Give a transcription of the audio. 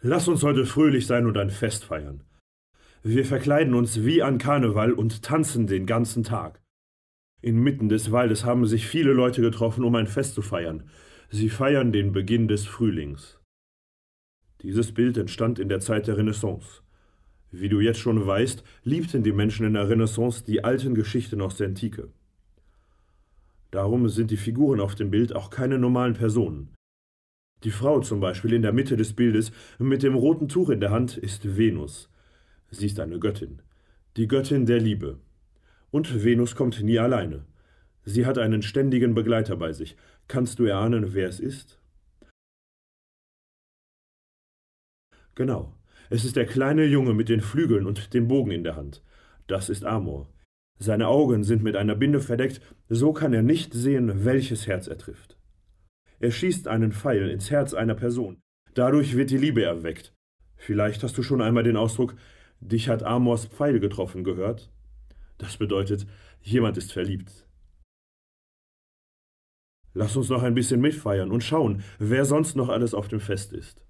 Lass uns heute fröhlich sein und ein Fest feiern. Wir verkleiden uns wie an Karneval und tanzen den ganzen Tag. Inmitten des Waldes haben sich viele Leute getroffen, um ein Fest zu feiern. Sie feiern den Beginn des Frühlings. Dieses Bild entstand in der Zeit der Renaissance. Wie du jetzt schon weißt, liebten die Menschen in der Renaissance die alten Geschichten aus der Antike. Darum sind die Figuren auf dem Bild auch keine normalen Personen. Die Frau zum Beispiel in der Mitte des Bildes mit dem roten Tuch in der Hand ist Venus. Sie ist eine Göttin, die Göttin der Liebe. Und Venus kommt nie alleine. Sie hat einen ständigen Begleiter bei sich. Kannst du erahnen, wer es ist? Genau, es ist der kleine Junge mit den Flügeln und dem Bogen in der Hand. Das ist Amor. Seine Augen sind mit einer Binde verdeckt, so kann er nicht sehen, welches Herz er trifft. Er schießt einen Pfeil ins Herz einer Person. Dadurch wird die Liebe erweckt. Vielleicht hast du schon einmal den Ausdruck, dich hat Amors Pfeil getroffen gehört. Das bedeutet, jemand ist verliebt. Lass uns noch ein bisschen mitfeiern und schauen, wer sonst noch alles auf dem Fest ist.